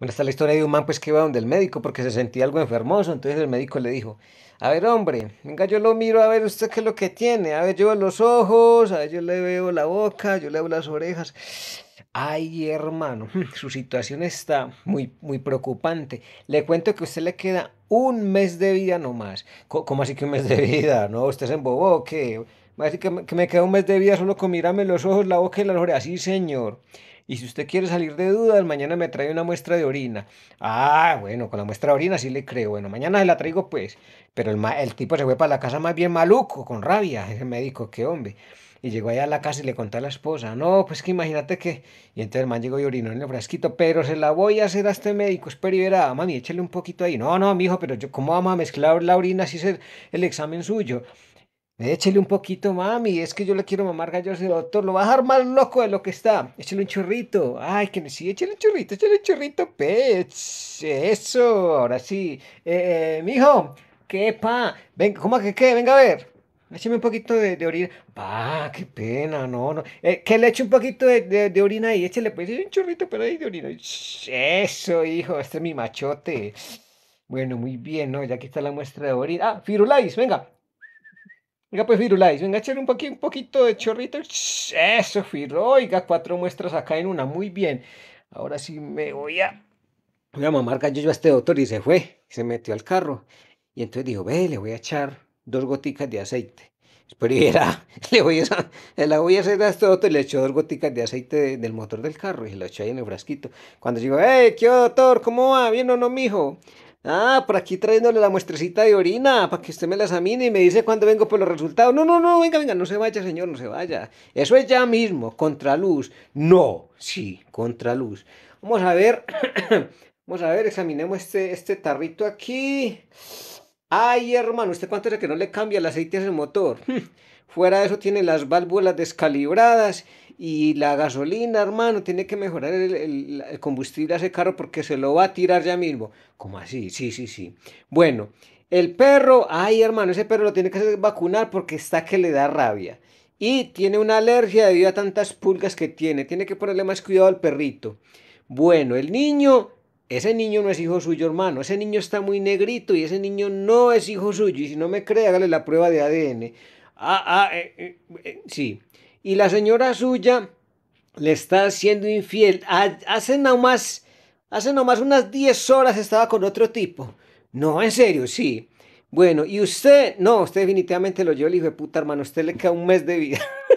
Bueno, está la historia de un man pues que iba donde el médico porque se sentía algo enfermoso, entonces el médico le dijo, a ver hombre, venga yo lo miro a ver usted qué es lo que tiene, a ver yo los ojos, a ver yo le veo la boca, yo le veo las orejas. Ay hermano, su situación está muy, muy preocupante. Le cuento que a usted le queda un mes de vida nomás. ¿Cómo así que un mes de vida? ¿No? ¿Usted se embobó que qué? decir que me queda un mes de vida solo con mirarme los ojos, la boca y las orejas. Sí señor. Y si usted quiere salir de dudas, mañana me trae una muestra de orina. Ah, bueno, con la muestra de orina sí le creo. Bueno, mañana se la traigo pues. Pero el, tipo se fue para la casa más bien maluco, con rabia. Ese médico, qué hombre. Y llegó allá a la casa y le contó a la esposa, no, pues que imagínate que... Y entonces el man llegó y orinó en el frasquito, pero se la voy a hacer a este médico, espera y verá, mami, échale un poquito ahí. No, no, mijo, pero yo, ¿cómo vamos a mezclar la orina si es el examen suyo? Échale un poquito, mami, es que yo le quiero mamar gallos al doctor, lo va a dejar más loco de lo que está. Échele un chorrito Ay, que sí, échele un chorrito, échele un chorrito pez. Eso, ahora sí. Eh, eh, mijo, qué pa. Venga, ¿cómo que qué? Venga a ver. Écheme un poquito de, orina. Ah, qué pena, no, no. Eh, que le eche un poquito de, orina ahí, Échale, pues un chorrito, pero ahí de orina. Eso, hijo, este es mi machote. Bueno, muy bien, ¿no? Ya aquí está la muestra de orina. Ah, Firulais, venga, Venga pues viruláis. venga a un, poquito de chorrito. Eso, Firo. Oiga, cuatro muestras acá en una. Muy bien. Ahora sí me voy a... Voy a mamar gallo yo a este doctor y se fue. Se metió al carro. Y entonces dijo, ve, le voy a echar dos goticas de aceite. Pero le voy a, la a hacer a este doctor le echó dos goticas de aceite del motor del carro y se lo echó ahí en el frasquito. Cuando llegó, ¡eh, hey, qué doctor! ¿Cómo va? ¿Bien o no, mijo? Ah, por aquí trayéndole la muestrecita de orina para que usted me la examine y me dice cuándo vengo por los resultados. No, no, no, venga, venga, no se vaya, señor, no se vaya. Eso es ya mismo, contraluz. No, sí, contraluz. Vamos a ver, vamos a ver, examinemos este, este tarrito aquí. Ay, hermano, ¿usted cuánto es que no le cambia el aceite a ese motor? Hmm, fuera de eso tiene las válvulas descalibradas y la gasolina, hermano, tiene que mejorar el, combustible a ese carro porque se lo va a tirar ya mismo. ¿Cómo así? Sí, sí, sí. Bueno, el perro, ay, hermano, ese perro lo tiene que vacunar porque está que le da rabia. Y tiene una alergia debido a tantas pulgas que tiene. Tiene que ponerle más cuidado al perrito. Bueno, el niño ese niño no es hijo suyo, hermano, ese niño está muy negrito y ese niño no es hijo suyo. Y si no me cree, hágale la prueba de ADN. Ah, ah, eh, eh, eh, sí. Y la señora suya le está siendo infiel. Hace nomás, hace nomás unas 10 horas estaba con otro tipo. No, en serio, sí. Bueno, y usted, no, usted definitivamente lo yo le hijo de puta, hermano, usted le queda un mes de vida.